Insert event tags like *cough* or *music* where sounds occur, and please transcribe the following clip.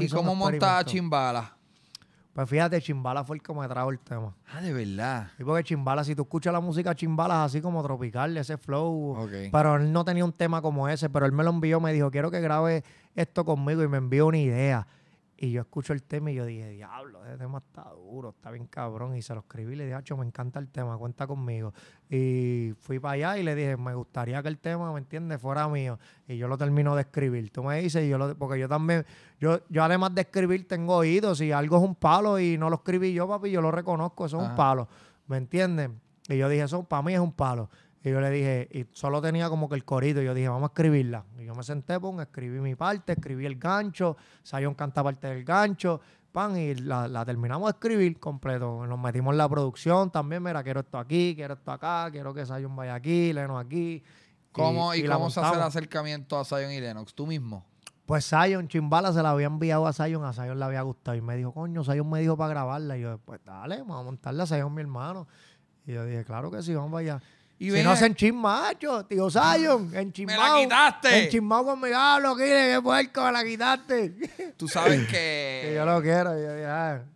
¿Y cómo monta Chimbala? Pues fíjate, Chimbala fue el que me trajo el tema. Ah, de verdad. Y porque Chimbala, si tú escuchas la música Chimbala, así como tropical, ese flow. Pero él no tenía un tema como ese, pero él me lo envió, me dijo, quiero que grabe esto conmigo y me envió una idea. Y yo escucho el tema y yo dije, diablo, ese tema está duro, está bien cabrón. Y se lo escribí y le dije, Acho, me encanta el tema, cuenta conmigo. Y fui para allá y le dije, me gustaría que el tema, ¿me entiendes?, fuera mío. Y yo lo termino de escribir. Tú me dices, yo lo, porque yo también, yo, yo además de escribir tengo oídos. Si algo es un palo y no lo escribí yo, papi, yo lo reconozco, eso es un palo. ¿Me entienden? Y yo dije, eso para mí es un palo. Y yo le dije, y solo tenía como que el corito. Y yo dije, vamos a escribirla yo me senté, pum, escribí mi parte, escribí el gancho, Sayon canta parte del gancho, pan, y la, terminamos de escribir completo. Nos metimos en la producción también, mira, quiero esto aquí, quiero esto acá, quiero que Sayon vaya aquí, Leno aquí. ¿Cómo, ¿Y, cómo se hace el acercamiento a Sayon y Lennox? ¿Tú mismo? Pues Sayon, Chimbala se la había enviado a Sayon, a Sayon le había gustado y me dijo, coño, Sayon me dijo para grabarla. Y yo, pues dale, vamos a montarla a Sayon, mi hermano. Y yo dije, claro que sí, vamos allá si no se enchismacho, tío Sayon, enchismado. Me la quitaste. Enchismado con mi ah, galo, que qué puerco, me la quitaste. Tú sabes *laughs* que... que yo lo quiero. Yo, ya.